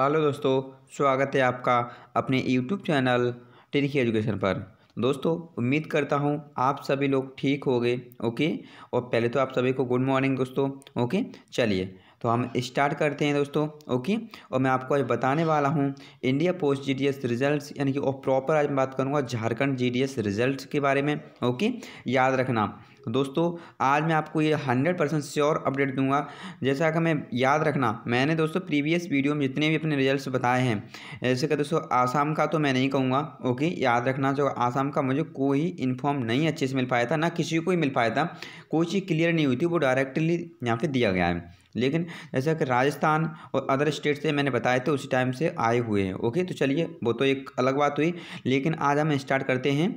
hello दोस्तों स्वागत है आपका अपने यूट्यूब चैनल टेरिकी एजुकेशन पर दोस्तों उम्मीद करता हूँ आप सभी लोग ठीक हो गए ओके और पहले तो आप सभी को गुड मॉर्निंग दोस्तों ओके चलिए तो हम स्टार्ट करते हैं दोस्तों ओके और मैं आपको आज बताने वाला हूँ इंडिया पोस्ट जीडीएस रिजल्ट्स यानी कि और प्रॉपर आज मैं बात करूँगा झारखंड जीडीएस रिजल्ट्स के बारे में ओके याद रखना दोस्तों आज मैं आपको ये हंड्रेड परसेंट श्योर अपडेट दूंगा जैसा कि मैं याद रखना मैंने दोस्तों प्रीवियस वीडियो में जितने भी अपने रिजल्ट्स बताए हैं जैसे कि दोस्तों आसाम का तो मैं नहीं कहूँगा ओके याद रखना जो आसाम का मुझे कोई इन्फॉर्म नहीं अच्छे से मिल पाया था ना किसी को ही मिल पाया था कोई चीज़ क्लियर नहीं हुई थी वो डायरेक्टली यहाँ पर दिया गया है लेकिन जैसा कि राजस्थान और अदर स्टेट से मैंने बताया थे तो उसी टाइम से आए हुए हैं ओके तो चलिए वो तो एक अलग बात हुई लेकिन आज हम स्टार्ट करते हैं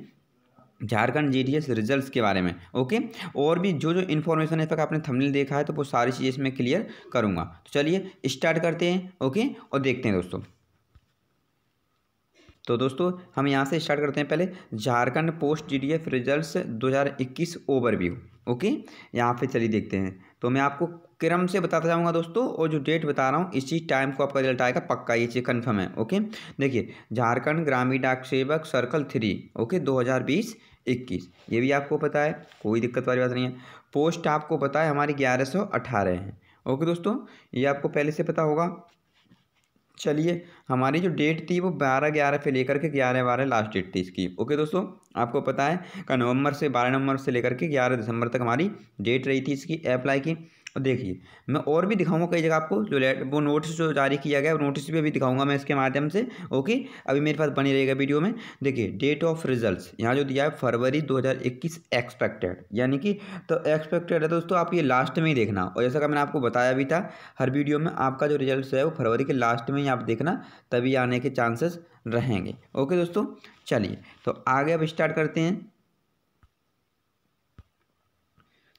झारखंड जी रिजल्ट्स के बारे में ओके और भी जो जो इन्फॉर्मेशन है तक आपने थंबनेल देखा है तो वो सारी चीज़ें इसमें क्लियर करूँगा तो चलिए स्टार्ट करते हैं ओके और देखते हैं दोस्तों तो दोस्तों हम यहाँ से स्टार्ट करते हैं पहले Jharkhand post G results 2021 overview okay यहाँ पे चलिए देखते हैं तो मैं आपको क्रम से बताता जाऊँगा दोस्तों और जो डेट बता रहा हूँ इसी टाइम को आपका रिजल्ट आएगा पक्का ये चीज़ कन्फर्म है ओके देखिए झारखंड ग्रामीण डाक सेवक सर्कल थ्री ओके दो हज़ार बीस इक्कीस ये भी आपको पता है कोई दिक्कत वाली बात नहीं है पोस्ट आपको पता है हमारी ग्यारह सौ अठारह है ओके दोस्तों ये आपको पहले से पता होगा चलिए हमारी जो डेट थी वो बारह ग्यारह पे लेकर के ग्यारह बारह लास्ट डेट थी इसकी ओके दोस्तों आपको पता है का नवंबर से बारह नवंबर से लेकर के ग्यारह दिसंबर तक हमारी डेट रही थी इसकी अप्लाई की तो देखिए मैं और भी दिखाऊंगा कई जगह आपको जो लेट वो नोटिस जो जारी किया गया वो नोटिस भी अभी दिखाऊंगा मैं इसके माध्यम से ओके अभी मेरे पास बनी रहेगा वीडियो में देखिए डेट ऑफ रिजल्ट्स यहाँ जो दिया है फरवरी 2021 एक्सपेक्टेड यानी कि तो एक्सपेक्टेड है तो दोस्तों तो आप ये लास्ट में ही देखना और जैसा कि मैंने आपको बताया भी था हर वीडियो में आपका जो रिजल्ट है वो फरवरी के लास्ट में ही आप देखना तभी आने के चांसेस रहेंगे ओके दोस्तों चलिए तो आगे अब स्टार्ट करते हैं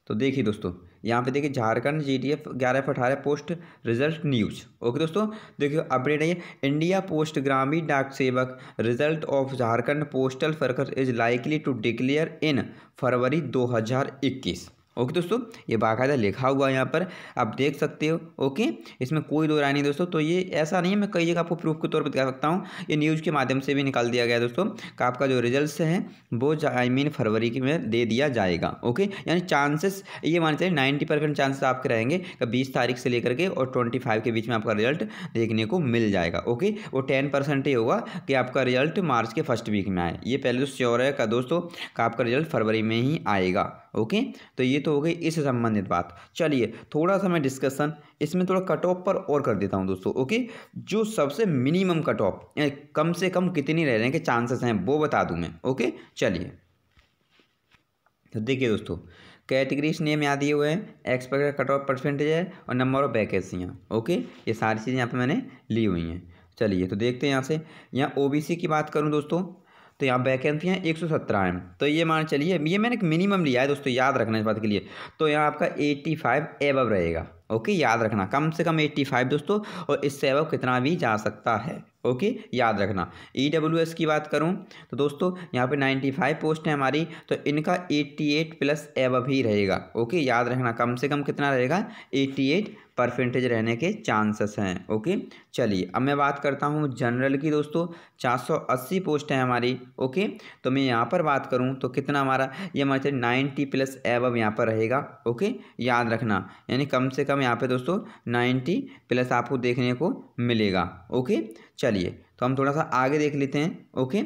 तो देखिए दोस्तों यहाँ पे देखिए झारखंड जी डी एफ ग्यारह अठारह पोस्ट रिजल्ट न्यूज ओके दोस्तों देखिए अपडेट है इंडिया पोस्ट ग्रामीण डाक सेवक result of Jharkhand postal worker is likely to declare in February दो हज़ार इक्कीस ओके दोस्तों ये बाकायदा लिखा हुआ है यहाँ पर आप देख सकते हो ओके इसमें कोई दो राय नहीं दोस्तों तो ये ऐसा नहीं है मैं कई जगह आपको प्रूफ के तौर पर दिखा सकता हूँ ये न्यूज़ के माध्यम से भी निकाल दिया गया दोस्तों का आपका जो रिजल्ट है वो आई मीन फरवरी के में दे दिया जाएगा ओके यानी चांसेस ये मान चाहिए नाइन्टी परसेंट चांसेस आपके रहेंगे बीस तारीख से लेकर के और ट्वेंटी फाइव के बीच में आपका रिजल्ट देखने को मिल जाएगा ओके वो टेन परसेंट ही होगा कि आपका रिजल्ट मार्च के फर्स्ट वीक में आए ये पहले तो श्योर है का दोस्तों का आपका रिजल्ट फरवरी में ही आएगा ओके तो ये तो हो गई इससे संबंधित बात चलिए थोड़ा सा मैं डिस्कशन इसमें थोड़ा कट ऑफ पर और कर देता हूँ दोस्तों ओके जो सबसे मिनिमम कट ऑफ कम से कम कितनी रह रहे हैं के चांसेस हैं वो बता दूँ मैं ओके चलिए तो देखिए दोस्तों कैटेगरीज नेम याद ये हुए हैं एक्सपेक्टेड कट ऑफ परसेंटेज है और नंबर ऑफ वैकेंसियाँ ओके ये सारी चीज़ें यहाँ पर मैंने ली हुई हैं चलिए तो देखते हैं यहाँ से यहाँ ओबीसी की बात करूँ दोस्तों तो यहाँ वैकेंसी हैं एक सौ सत्रह हैं तो ये मान चलिए ये मैंने एक मिनिमम लिया है दोस्तों याद रखना इस बात के लिए तो यहाँ आपका एट्टी फाइव एबव रहेगा ओके याद रखना कम से कम एट्टी फाइव दोस्तों और इससे अब कितना भी जा सकता है ओके याद रखना ई डब्ल्यू एस की बात करूं तो दोस्तों यहाँ पे फाइव पोस्ट है हमारी तो इनका एट्टी एट प्लस एव ही रहेगा ओके याद रखना कम से कम कितना रहेगा एट्टी एट परसेंटेज रहने के चांसेस हैं ओके चलिए अब मैं बात करता हूँ जनरल की दोस्तों चार सौ अस्सी पोस्ट है हमारी ओके तो मैं यहाँ पर बात करूँ तो कितना हमारा ये हमारे नाइन्टी प्लस एव यहाँ पर रहेगा ओके याद रखना यानी कम से कम यहाँ पे दोस्तों नाइन्टी प्लस आपको देखने को मिलेगा ओके चलिए तो हम थोड़ा सा आगे देख लेते हैं ओके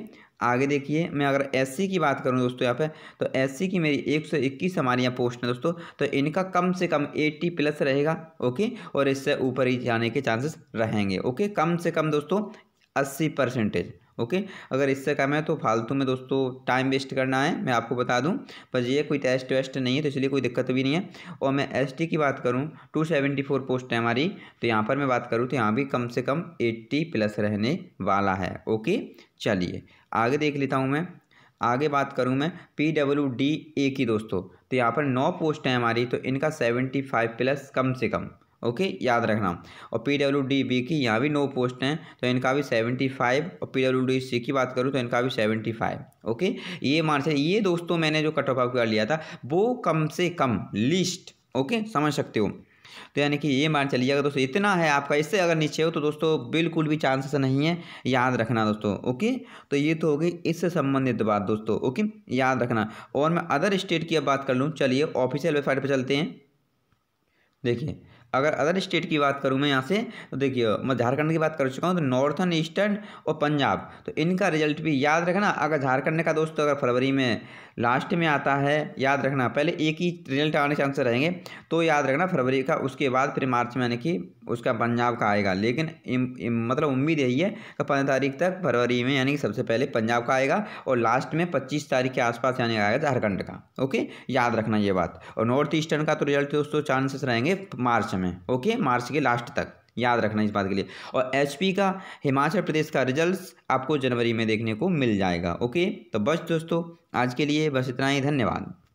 आगे देखिए मैं अगर एस की बात करूँ दोस्तों यहाँ पे तो एससी की मेरी एक सौ इक्कीस हमारे यहाँ पोस्ट है दोस्तों तो इनका कम से कम एट्टी प्लस रहेगा ओके और इससे ऊपर ही जाने के चांसेस रहेंगे ओके कम से कम दोस्तों अस्सी परसेंटेज ओके अगर इससे कम है तो फालतू में दोस्तों टाइम वेस्ट करना है मैं आपको बता दूं पर ये कोई टेस्ट वेस्ट नहीं है तो इसलिए कोई दिक्कत भी नहीं है और मैं एस की बात करूँ टू सेवेंटी फोर पोस्ट है हमारी तो यहाँ पर मैं बात करूँ तो यहाँ भी कम से कम एट्टी प्लस रहने वाला है ओके चलिए आगे देख लेता हूँ मैं आगे बात करूँ मैं पी डब्ल्यू डी ए की दोस्तों तो यहाँ पर नौ पोस्ट हैं हमारी तो इनका सेवेंटी फाइव प्लस कम से कम ओके याद रखना और पी डब्ल्यू डी बी की यहाँ भी नो पोस्ट हैं तो इनका भी सेवेंटी फाइव और पी डब्ल्यू डी सी की बात करूँ तो इनका भी सेवेंटी फाइव ओके ये मान से ये दोस्तों मैंने जो कट ऑफ आउट कर लिया था वो कम से कम लिस्ट ओके समझ सकते हो तो यानी कि ये मान चलिएगा दोस्तों इतना है आपका इससे अगर नीचे हो तो दोस्तों बिल्कुल भी चांसेस नहीं है याद रखना दोस्तों ओके तो ये तो होगी इससे संबंधित बात दोस्तों ओके याद रखना और मैं अदर स्टेट की अब बात कर लूँ चलिए ऑफिशियल वेबसाइट पर चलते हैं देखिए अगर अदर स्टेट की बात करूँ मैं यहाँ से तो देखिए मैं झारखंड की बात कर चुका हूँ तो नॉर्थन ईस्टर्न और पंजाब तो इनका रिजल्ट भी याद रखना अगर झारखंड का दोस्तों अगर फरवरी में लास्ट में आता है याद रखना पहले एक ही रिजल्ट आने के चांसेस रहेंगे तो याद रखना फरवरी का उसके बाद फिर मार्च में यानी कि उसका पंजाब का आएगा लेकिन इम, इम, मतलब उम्मीद यही है कि पंद्रह तारीख तक फरवरी में यानी कि सबसे पहले पंजाब का आएगा और लास्ट में पच्चीस तारीख के आसपास यानी आएगा झारखंड का ओके याद रखना ये बात और नॉर्थ ईस्टर्न का तो रिजल्ट दोस्तों चांसेस रहेंगे मार्च में ओके मार्च के लास्ट तक याद रखना इस बात के लिए और एच का हिमाचल प्रदेश का रिजल्ट आपको जनवरी में देखने को मिल जाएगा ओके तो बस दोस्तों आज के लिए बस इतना ही धन्यवाद